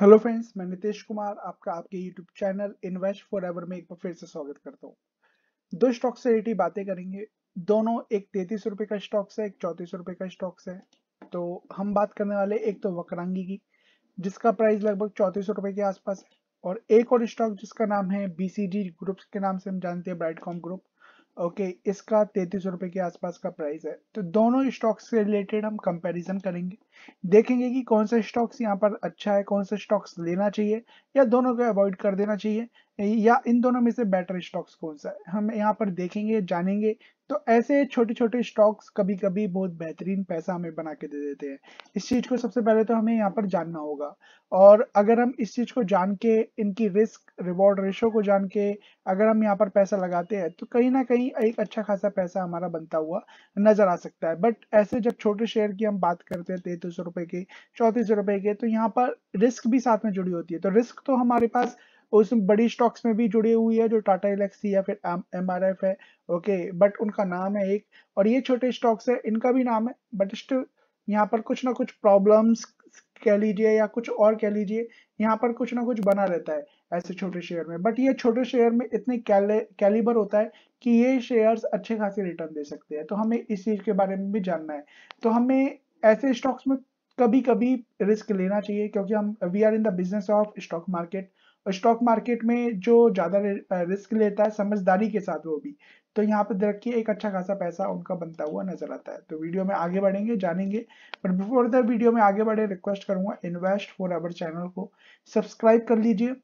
hello friends मैं नितेश कुमार आपका आपके YouTube channel invest forever में एक बार फिर से स्वागत करता हूँ दो स्टॉक से रिलेटिव बातें करेंगे दोनों एक तैतीस रुपए का स्टॉक्स है एक चौतीस रुपए का स्टॉक्स है तो हम बात करने वाले एक तो वक्रांगी की जिसका प्राइस लगभग चौतीस रुपए के आसपास है और एक और स्टॉक जिसका नाम है बीसीजी ग्रुप के नाम से हम जानते हैं ब्राइटकॉम ग्रुप ओके okay, इसका तैतीस रुपए के आसपास का प्राइस है तो दोनों स्टॉक्स से रिलेटेड हम कंपैरिजन करेंगे देखेंगे कि कौन सा स्टॉक्स यहाँ पर अच्छा है कौन सा स्टॉक्स लेना चाहिए या दोनों को अवॉइड कर देना चाहिए या इन दोनों में से बेटर स्टॉक्स कौन सा है हम यहाँ पर देखेंगे जानेंगे तो ऐसे छोटे छोटे स्टॉक्स कभी कभी बहुत बेहतरीन पैसा हमें बना के दे देते हैं इस चीज को सबसे पहले तो हमें यहाँ पर जानना होगा और अगर हम इस चीज को जान के इनकी रिस्क रिवॉर्ड रेशो को जान के अगर हम यहाँ पर पैसा लगाते हैं तो कहीं ना कहीं एक अच्छा खासा पैसा हमारा बनता हुआ नजर आ सकता है बट ऐसे जब छोटे शेयर की हम बात करते हैं तैतीस रुपए के चौतीस रुपए के तो यहाँ पर रिस्क भी साथ में जुड़ी होती है तो रिस्क तो हमारे पास उस बड़ी स्टॉक्स में भी जुड़ी हुई है जो टाटा इलेक्सी या फिर एम आर एफ है ओके बट उनका नाम है एक और ये छोटे स्टॉक्स है इनका भी नाम है बट स्टिल यहाँ पर कुछ ना कुछ प्रॉब्लम्स कह लीजिए या कुछ और कह लीजिए यहाँ पर कुछ ना कुछ बना रहता है ऐसे छोटे शेयर में बट ये छोटे शेयर में इतने कैलिबर होता है कि ये शेयर अच्छे खासे रिटर्न दे सकते हैं तो हमें इस चीज के बारे में भी जानना है तो हमें ऐसे स्टॉक्स में कभी कभी रिस्क लेना चाहिए क्योंकि हम we are in the business of stock market stock market में जो ज़्यादा रिस्क लेता है समझदारी के साथ वो भी तो यहाँ पर के एक अच्छा खासा पैसा उनका बनता हुआ नजर आता है तो वीडियो में आगे बढ़ेंगे जानेंगे बट बिफोर द वीडियो में आगे बढ़े रिक्वेस्ट करूंगा इन्वेस्ट फॉर एवर चैनल को सब्सक्राइब कर लीजिए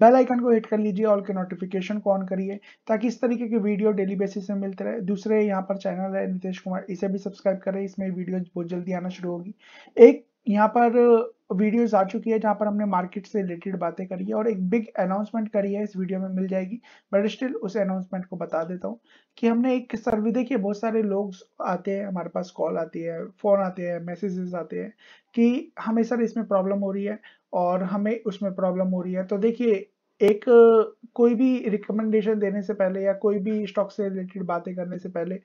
बेल आइकन को हिट कर लीजिए ऑल के नोटिफिकेशन को ऑन करिए ताकि इस तरीके के वीडियो डेली बेसिस में मिलते रहे दूसरे यहाँ पर चैनल है नितेश कुमार इसे भी सब्सक्राइब करें इसमें वीडियो बहुत जल्दी आना शुरू होगी एक यहाँ पर वीडियोस आ चुकी है जहाँ पर हमने मार्केट से रिलेटेड बातें करी है और एक बिग अनाउंसमेंट करी है इस वीडियो में मिल जाएगी बट स्टिल उस अनाउंसमेंट को बता देता हूँ कि हमने एक सर्वे देखिए बहुत सारे लोग आते हैं हमारे पास कॉल आती है फ़ोन आते हैं मैसेजेस आते हैं कि हमें सर इसमें प्रॉब्लम हो रही है और हमें उसमें प्रॉब्लम हो रही है तो देखिए एक कोई भी रिकमेंडेशन देने से पहले या कोई भी स्टॉक से रिलेटेड बातें करने से पहले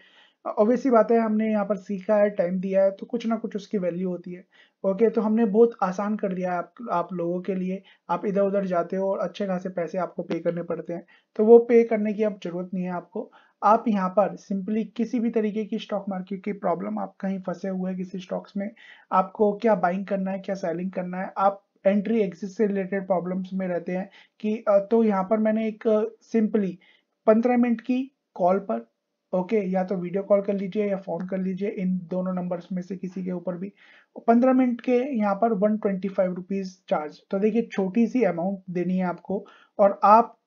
ऑब्वियसली बात है हमने यहाँ पर सीखा है टाइम दिया है तो कुछ ना कुछ उसकी वैल्यू होती है ओके तो हमने बहुत आसान कर दिया है आप, आप लोगों के लिए आप इधर उधर जाते हो और अच्छे खासे पैसे आपको पे करने पड़ते हैं तो वो पे करने की अब जरूरत नहीं है आपको आप यहाँ पर सिंपली किसी भी तरीके की स्टॉक मार्केट की प्रॉब्लम आप कहीं फंसे हुए हैं किसी स्टॉक्स में आपको क्या बाइंग करना है क्या सेलिंग करना है आप एंट्री एग्जिट से रिलेटेड प्रॉब्लम्स में रहते हैं कि तो यहाँ पर मैंने एक सिंपली पंद्रह मिनट की कॉल पर ओके okay, या तो वीडियो कॉल कर लीजिए या फोन कर लीजिए इन दोनों नंबर्स में से किसी के ऊपर भी पंद्रह मिनट के यहाँ पर one twenty five rupees charge तो देखिए छोटी सी अमाउंट देनी है आपको और आप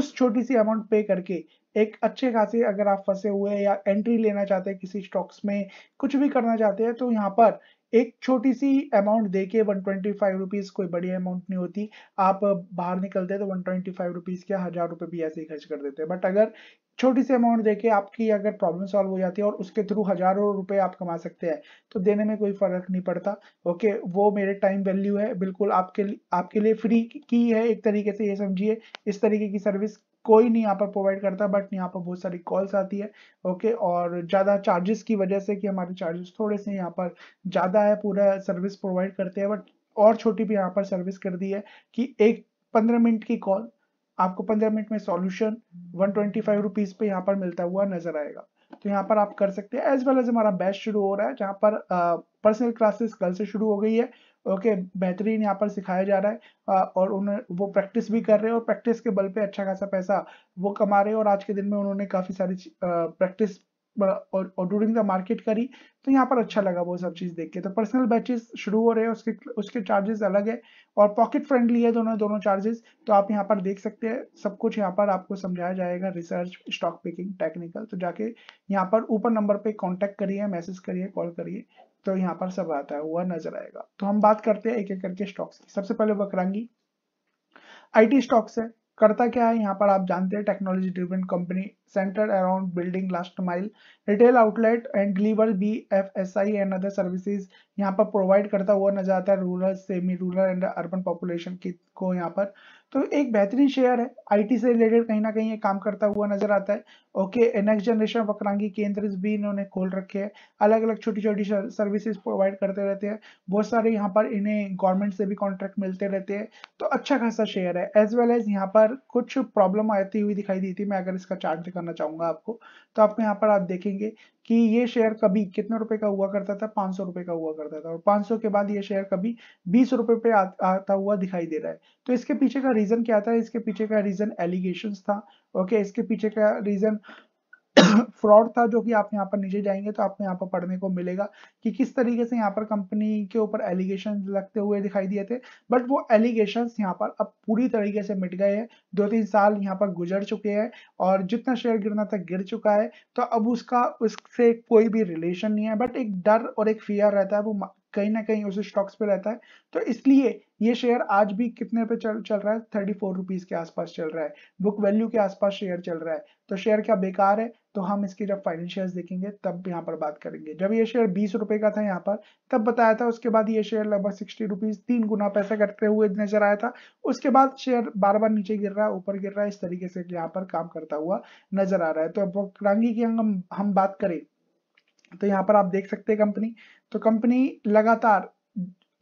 उस छोटी सी अमाउंट पे करके एक अच्छे खासे अगर आप फंसे हुए हैं या एंट्री लेना चाहते हैं किसी स्टॉक्स में कुछ भी करना चाहते हैं तो यहाँ पर एक छोटी सी अमाउंट देके वन ट्वेंटी फाइव रुपीज़ कोई बड़ी अमाउंट नहीं होती आप बाहर निकलते हैं तो वन ट्वेंटी फाइव रुपीज़ के हज़ार रुपए भी ऐसे ही खर्च कर देते हैं बट अगर छोटी सी अमाउंट देके आपकी अगर प्रॉब्लम सॉल्व हो जाती है और उसके थ्रू हजारों रुपए आप कमा सकते हैं तो देने में कोई फर्क नहीं पड़ता ओके वो मेरे टाइम वैल्यू है बिल्कुल आपके आपके लिए फ्री की है एक तरीके से ये समझिए इस तरीके की सर्विस कोई नहीं यहाँ पर प्रोवाइड करता बट यहाँ पर बहुत सारी कॉल्स आती है ओके और ज़्यादा चार्जेस की वजह से कि हमारे चार्जेस थोड़े से यहाँ पर ज़्यादा है पूरा सर्विस प्रोवाइड करते हैं बट और छोटी भी यहाँ पर सर्विस कर दी है कि एक पंद्रह मिनट की कॉल आपको पंद्रह मिनट में solution one twenty five rupees पे यहाँ पर मिलता हुआ नजर आएगा तो यहाँ पर आप कर सकते हैं एज वेल एज हमारा बेस्ट शुरू हो रहा है जहाँ पर पर्सनल क्लासेस कल से शुरू हो गई है ओके okay, बेहतरीन यहाँ पर सिखाया जा रहा है और उन्हें वो प्रैक्टिस भी कर रहे हैं और प्रैक्टिस के बल पे अच्छा खासा पैसा वो कमा रहे हैं और आज के दिन में उन्होंने काफ़ी सारी प्रैक्टिस और ड्यूरिंग द मार्केट करी तो यहाँ पर अच्छा लगा वो सब चीज़ देख के तो पर्सनल बैचेस शुरू हो रहे हैं उसके उसके चार्जेस अलग है और पॉकेट फ्रेंडली है दोनों दोनों चार्जेस तो आप यहाँ पर देख सकते हैं सब कुछ यहाँ पर आपको समझाया जाएगा रिसर्च स्टॉक पिकिंग टेक्निकल तो जाके यहाँ पर ऊपर नंबर पे कॉन्टेक्ट करिए मैसेज करिए कॉल करिए तो यहाँ पर सब आता हुआ नजर आएगा तो हम बात करते हैं एक एक करके स्टॉक्स की सबसे पहले बकरांगी आईटी स्टॉक्स है करता क्या है यहाँ पर आप जानते हैं technology driven company centered around building last mile retail outlet and deliver bfsi and other services यहाँ पर provide करता हुआ नजर आता है rural semi rural and urban population की को यहाँ पर तो एक बेहतरीन शेयर है आईटी से रिलेटेड कहीं ना कहीं ये काम करता हुआ नजर आता है ओके नेक्स्ट जनरेशन वक्रांगी केंद्र भी इन्होंने खोल रखे हैं अलग अलग छोटी छोटी सर्विसेज प्रोवाइड करते रहते हैं बहुत सारे यहाँ पर इन्हें गवर्नमेंट से भी कॉन्ट्रैक्ट मिलते रहते हैं तो अच्छा खासा शेयर है एज वेल एज यहाँ पर कुछ प्रॉब्लम आती हुई दिखाई दी थी मैं अगर इसका चार्ट करना चाहूंगा आपको तो आपको यहाँ पर आप देखेंगे कि ये शेयर कभी कितने रुपए का हुआ करता था पांच सौ रुपए का हुआ करता था और पांच सौ के बाद ये शेयर कभी बीस रुपए पे आ, आता हुआ दिखाई दे रहा है तो इसके पीछे का रीजन क्या था इसके पीछे का रीजन एलिगेशन था ओके इसके पीछे का रीजन फ्रॉड था जो कि आप यहाँ पर नीचे जाएंगे तो आपको यहाँ पर पढ़ने को मिलेगा कि किस तरीके से यहाँ पर कंपनी के ऊपर एलिगेशन लगते हुए दिखाई दिए थे बट वो एलिगेशन यहाँ पर अब पूरी तरीके से मिट गए हैं दो तीन साल यहाँ पर गुजर चुके हैं और जितना शेयर गिरना था गिर चुका है तो अब उसका उससे कोई भी रिलेशन नहीं है बट एक डर और एक फियर रहता है वो कहीं ना कहीं उस स्टॉक्स पे रहता है तो इसलिए ये शेयर आज भी कितने पे चल चल रहा है थर्टी फोर रुपीज के आसपास चल रहा है बुक वैल्यू के आसपास शेयर चल रहा है तो शेयर क्या बेकार है तो हम इसके जब फाइनेंशियल देखेंगे तब यहाँ पर बात करेंगे जब ये शेयर बीस रुपए का था यहाँ पर तब बताया था उसके बाद ये शेयर लगभग सिक्सटी रुपीज तीन गुना पैसा करते हुए नजर आया था उसके बाद शेयर बार बार नीचे गिर रहा है ऊपर गिर रहा है इस तरीके से यहाँ पर काम करता हुआ नजर आ रहा है तो अब की हम, हम बात करें तो यहाँ पर आप देख सकते हैं कंपनी तो कंपनी लगातार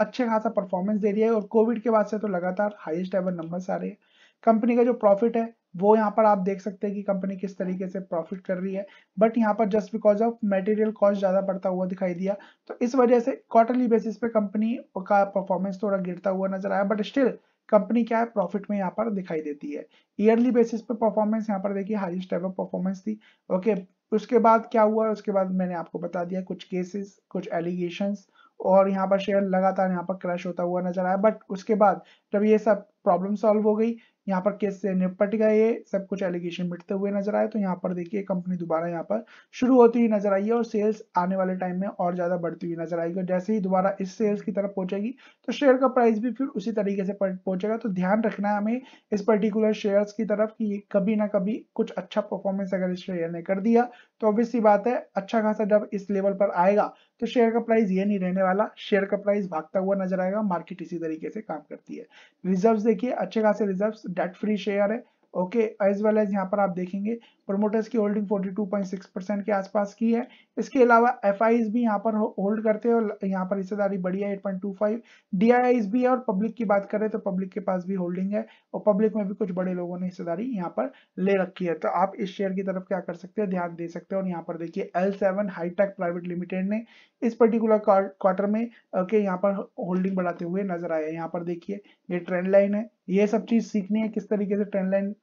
अच्छे खासा परफॉर्मेंस दे रही है और कोविड के बाद से तो लगातार हाईएस्ट एवर नंबर्स आ रहे हैं कंपनी का जो प्रॉफिट है वो यहाँ पर आप देख सकते हैं कि कंपनी किस तरीके से प्रॉफिट कर रही है बट यहाँ पर just because of material cost ज़्यादा बढ़ता हुआ दिखाई दिया तो इस वजह से क्वार्टरली बेसिस पे कंपनी का परफॉर्मेंस थोड़ा गिरता हुआ नजर आया बट स्टिल कंपनी क्या है प्रॉफिट में यहाँ पर दिखाई देती है ईयरली बेसिस पे परफॉर्मेंस यहाँ पर देखिए हाईएस्ट एवर परफॉर्मेंस थी ओके उसके बाद क्या हुआ उसके बाद मैंने आपको बता दिया कुछ केसेस कुछ एलिगेशंस और यहाँ पर शेयर लगातार यहाँ पर क्रैश होता हुआ नजर आया बट उसके बाद जब ये सब प्रॉब्लम सॉल्व हो गई यहाँ पर केस से निपट गए ये सब कुछ एलिगेशन मिटते हुए नजर आए तो यहाँ पर देखिए कंपनी दोबारा यहाँ पर शुरू होती हुई नजर आई है और सेल्स आने वाले टाइम में और ज्यादा बढ़ती हुई नजर आएगी जैसे ही दोबारा इस सेल्स की तरफ पहुंचेगी तो शेयर का प्राइस भी फिर उसी तरीके से पहुंचेगा तो ध्यान रखना है हमें इस पर्टिकुलर शेयर की तरफ की कभी ना कभी कुछ अच्छा परफॉर्मेंस अगर इस शेयर ने कर दिया तो ऑब्वियस बात है अच्छा खासा जब इस लेवल पर आएगा तो शेयर का प्राइस ये नहीं रहने वाला शेयर का प्राइस भागता हुआ नजर आएगा मार्केट इसी तरीके से काम करती है रिजर्व देखिए अच्छे खासे रिजर्व डेट फ्री शेयर है ओके एज वेल एज यहाँ पर आप देखेंगे प्रमोटर्स की होल्डिंग 42.6 परसेंट के आसपास की है इसके अलावा एफ भी यहाँ पर होल्ड करते हैं और यहाँ पर हिस्सेदारी बढ़ी है 8.25 डीआईआईस भी है और पब्लिक की बात करें तो पब्लिक के पास भी होल्डिंग है और पब्लिक में भी कुछ बड़े लोगों ने हिस्सेदारी यहाँ पर ले रखी है तो आप इस शेयर की तरफ क्या कर सकते हैं ध्यान दे सकते हैं और यहाँ पर देखिए L seven hitech private limited ने इस पर्टिकुलर क्वार्टर में के यहाँ पर होल्डिंग बढ़ाते हुए नजर आया यहाँ पर देखिए ये ट्रेंड लाइन है ये सब चीज सीखनी है किस तरीके से ट्रेंड लाइन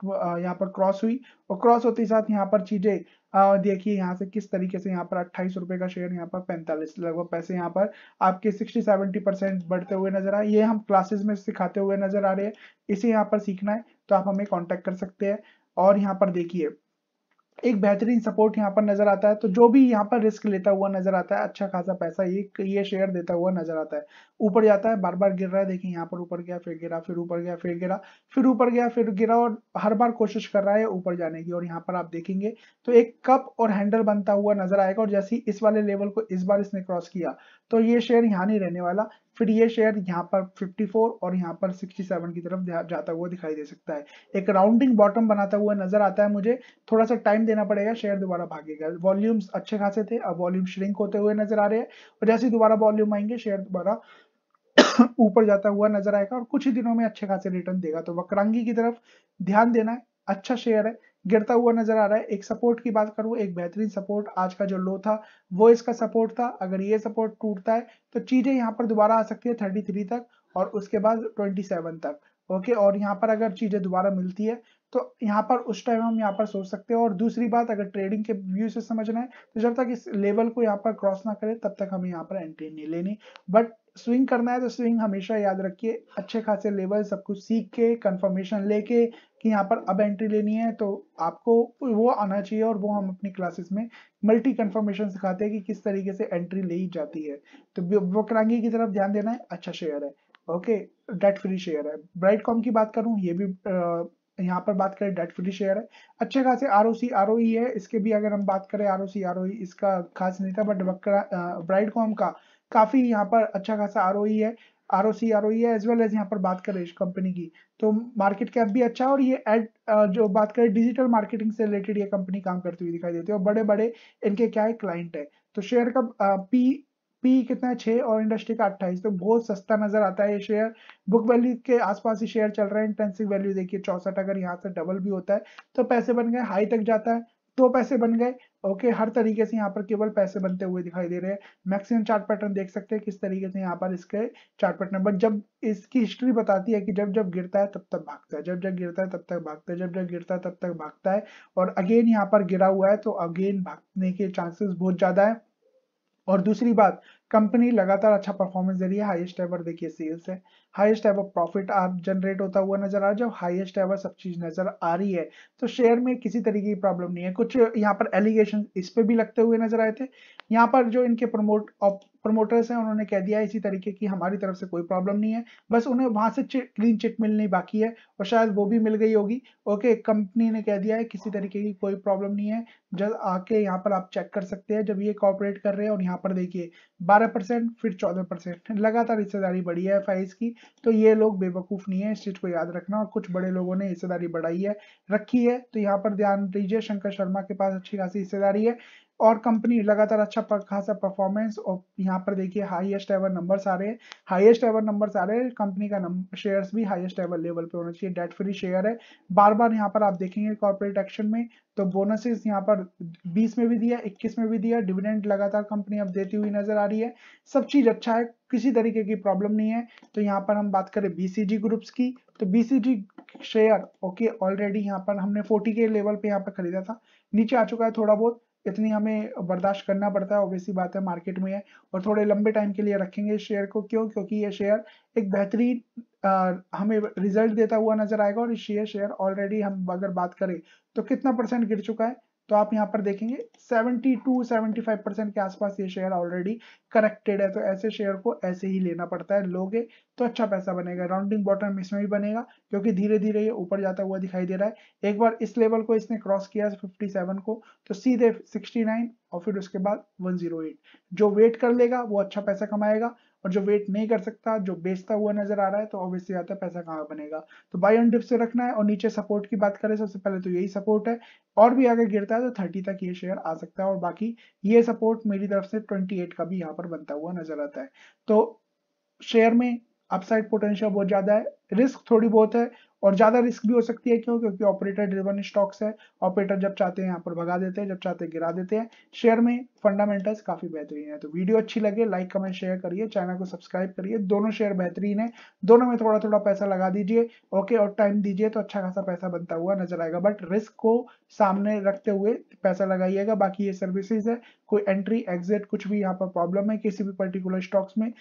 यहाँ पर क्रॉस हुई और क्रॉस होती साथ यहाँ पर चीजें देखिए यहाँ से किस तरीके से यहाँ पर अट्ठाईस रुपए का शेयर यहाँ पर पैंतालीस लगभग पैसे यहाँ पर आपके सिक्सटी सेवेंटी परसेंट बढ़ते हुए नजर आए ये हम क्लासेस में सिखाते हुए नजर आ रहे हैं इसे यहाँ पर सीखना है तो आप हमें कॉन्टेक्ट कर सकते हैं और यहाँ पर देखिए एक बेहतरीन सपोर्ट यहाँ पर नजर आता है तो जो भी यहाँ पर रिस्क लेता हुआ नजर आता है अच्छा खासा पैसा ये ये शेयर देता हुआ नजर आता है ऊपर जाता है बार बार गिर रहा है देखिए यहाँ पर ऊपर गया फिर गिरा फिर ऊपर गया फिर गिरा फिर ऊपर गया फिर गिरा और हर बार कोशिश कर रहा है ऊपर जाने की और यहाँ पर आप देखेंगे तो एक कप और हैंडल बनता हुआ नजर आएगा और जैसे इस वाले लेवल को इस बार इसने क्रॉस किया तो ये शेयर यहाँ नहीं रहने वाला फिर ये शेयर यहाँ पर 54 और यहाँ पर 67 की तरफ जाता हुआ दिखाई दे सकता है एक राउंडिंग बॉटम बनाता हुआ नजर आता है मुझे थोड़ा सा टाइम देना पड़ेगा शेयर दोबारा भागेगा वॉल्यूम्स अच्छे खासे थे अब वॉल्यूम श्रिंक होते हुए नजर आ रहे हैं और जैसे ही दोबारा वॉल्यूम आएंगे शेयर दोबारा ऊपर जाता हुआ नजर आएगा और कुछ ही दिनों में अच्छे खासे रिटर्न देगा तो वक्रांगी की तरफ ध्यान देना है अच्छा शेयर है गिरता हुआ नजर आ रहा है एक सपोर्ट की बात करूं एक बेहतरीन सपोर्ट आज का जो लो था वो इसका सपोर्ट था अगर ये सपोर्ट टूटता है तो चीजें यहाँ पर दोबारा आ सकती है थर्टी थ्री तक और उसके बाद ट्वेंटी सेवन तक ओके और यहाँ पर अगर चीजें दोबारा मिलती है तो यहाँ पर उस टाइम हम यहाँ पर सोच सकते हैं और दूसरी बात अगर ट्रेडिंग के व्यू से समझना है तो जब तक इस लेवल को यहाँ पर क्रॉस ना करे तब तक हमें यहाँ पर एंट्री नहीं लेनी बट स्विंग करना है तो स्विंग हमेशा याद रखिए अच्छे खासे लेवल सब कुछ सीख के कंफर्मेशन लेके कि यहाँ पर अब एंट्री लेनी है तो आपको वो आना चाहिए और वो हम अपनी क्लासेस में मल्टी कंफर्मेशन सिखाते हैं कि किस तरीके से एंट्री ली जाती है तो बकरांगी की तरफ ध्यान देना है अच्छा शेयर है ओके डेट फ्री शेयर है ब्राइट कॉम की बात करूँ ये भी आ, यहाँ पर बात करें डेट फ्री शेयर है अच्छे खासे आर ओ सी आर ओ ई है इसके भी अगर हम बात करें आर ओ सी आर ओ ई इसका खास नहीं था बट ब्राइट कॉम का काफ़ी यहाँ पर अच्छा खासा आर e है R O C R O है एज वेल एज यहाँ पर बात करें इस कंपनी की तो मार्केट कैप भी अच्छा और ये एड जो बात करें डिजिटल मार्केटिंग से रिलेटेड ये कंपनी काम करती हुई दिखाई देती है और बड़े बड़े इनके क्या है क्लाइंट है तो शेयर का पी पी कितना है छः और इंडस्ट्री का अट्ठाईस तो बहुत सस्ता नजर आता है ये शेयर बुक वैल्यू के आसपास ही शेयर चल रहा है इंटेंसिव वैल्यू देखिए चौसठ अगर यहाँ से डबल भी होता है तो पैसे बन गए हाई तक जाता है दो पैसे बन गए ओके हर तरीके से यहाँ पर केवल पैसे बनते हुए दिखाई दे रहे हैं मैक्सिमम चार्ट पैटर्न देख सकते हैं किस तरीके से यहाँ पर इसके चार्ट पैटर्न बट जब इसकी हिस्ट्री बताती है कि जब जब गिरता है तब तक भागता है जब जब गिरता है तब तक भागता है जब जब गिरता है तब तक भागता है और अगेन यहाँ पर गिरा हुआ है तो अगेन भागने के चांसेस बहुत ज्यादा है और दूसरी बात कंपनी लगातार अच्छा परफॉर्मेंस दे रही है हाईएस्ट एवर देखिए सेल्स है हाईएस्ट एवर प्रॉफिट आप जनरेट होता हुआ नजर आ रहा है जब हाईएस्ट एवर सब चीज नजर आ रही है तो शेयर में किसी तरीके की प्रॉब्लम नहीं है कुछ यहाँ पर एलिगेशन इस पे भी लगते हुए नजर आए थे यहाँ पर जो इनके प्रमोट प्रमोटर्स हैं उन्होंने कह दिया इसी तरीके की हमारी तरफ से कोई प्रॉब्लम नहीं है बस उन्हें वहां से क्लीन चिट मिलनी बाकी है और शायद वो भी मिल गई होगी ओके कंपनी ने कह दिया है किसी तरीके की कोई प्रॉब्लम नहीं है जब आके यहाँ पर आप चेक कर सकते हैं जब ये कॉपरेट कर रहे हैं और यहाँ पर देखिए बारह परसेंट फिर चौदह परसेंट लगातार हिस्सेदारी बढ़ी है एफ की तो ये लोग बेवकूफ नहीं है इस चीज को याद रखना और कुछ बड़े लोगों ने हिस्सेदारी बढ़ाई है रखी है तो यहाँ पर ध्यान दीजिए शंकर शर्मा के पास अच्छी खासी हिस्सेदारी है और कंपनी लगातार अच्छा खासा परफॉर्मेंस और यहाँ पर देखिए हाईएस्ट एवर नंबर्स आ रहे हैं हाईएस्ट एवर नंबर्स आ रहे हैं कंपनी का शेयर्स भी हाईएस्ट एवर लेवल पे होना चाहिए डेट फ्री शेयर है बार बार यहाँ पर आप देखेंगे कॉर्पोरेट एक्शन में तो बोनसेस यहाँ पर 20 में भी दिया 21 में भी दिया डिविडेंड लगातार कंपनी अब देती हुई नजर आ रही है सब चीज अच्छा है किसी तरीके की प्रॉब्लम नहीं है तो यहाँ पर हम बात करें बीसीजी ग्रुप्स की तो बीसीजी शेयर ओके ऑलरेडी यहाँ पर हमने 40 के लेवल पे यहाँ पर खरीदा था नीचे आ चुका है थोड़ा बहुत इतनी हमें बर्दाश्त करना पड़ता है ऑब्वियसली बात है मार्केट में है और थोड़े लंबे टाइम के लिए रखेंगे इस शेयर को क्यों क्योंकि ये शेयर एक बेहतरीन हमें रिजल्ट देता हुआ नजर आएगा और ये शेयर ऑलरेडी हम अगर बात करें तो कितना परसेंट गिर चुका है तो आप यहाँ पर देखेंगे 72 75 के आसपास ये शेयर ऑलरेडी करेक्टेड है तो ऐसे शेयर को ऐसे ही लेना पड़ता है लोगे तो अच्छा पैसा बनेगा राउंडिंग बॉटम इसमें भी बनेगा क्योंकि धीरे धीरे ये ऊपर जाता हुआ दिखाई दे रहा है एक बार इस लेवल को इसने क्रॉस किया 57 को तो सीधे 69 और फिर उसके बाद 108 जो वेट कर लेगा वो अच्छा पैसा कमाएगा और जो वेट नहीं कर सकता जो बेचता हुआ नजर आ रहा है तो ऑब्वियसली आता है पैसा कहाँ बनेगा तो बाई ऑन डिप से रखना है और नीचे सपोर्ट की बात करें सबसे पहले तो यही सपोर्ट है और भी अगर गिरता है तो थर्टी तक ये शेयर आ सकता है और बाकी ये सपोर्ट मेरी तरफ से ट्वेंटी का भी यहाँ पर बनता हुआ नजर आता है तो शेयर में अपसाइड पोटेंशियल बहुत ज्यादा है रिस्क थोड़ी बहुत है और ज़्यादा रिस्क भी हो सकती है क्यों क्योंकि ऑपरेटर ड्रिवन स्टॉक्स है ऑपरेटर जब चाहते हैं यहाँ पर भगा देते हैं जब चाहते हैं गिरा देते हैं शेयर में फंडामेंटल्स काफ़ी बेहतरीन है तो वीडियो अच्छी लगे लाइक कमेंट शेयर करिए चैनल को सब्सक्राइब करिए दोनों शेयर बेहतरीन है दोनों में थोड़ा थोड़ा पैसा लगा दीजिए ओके और टाइम दीजिए तो अच्छा खासा पैसा बनता हुआ नजर आएगा बट रिस्क को सामने रखते हुए पैसा लगाइएगा बाकी ये सर्विसेज है कोई एंट्री एग्जिट कुछ भी यहाँ पर प्रॉब्लम है किसी भी पर्टिकुलर स्टॉक्स में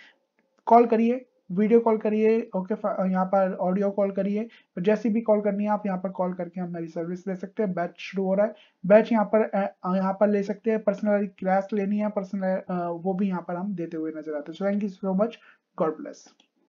कॉल करिए वीडियो कॉल करिए ओके यहाँ पर ऑडियो कॉल करिए तो जैसी भी कॉल करनी है आप यहाँ पर कॉल करके हम मेरी सर्विस ले सकते हैं बैच शुरू हो रहा है बैच यहाँ पर यहाँ पर ले सकते हैं पर्सनल क्लास लेनी है पर्सनल वो भी यहाँ पर हम देते हुए नजर आते हैं thank you so much god bless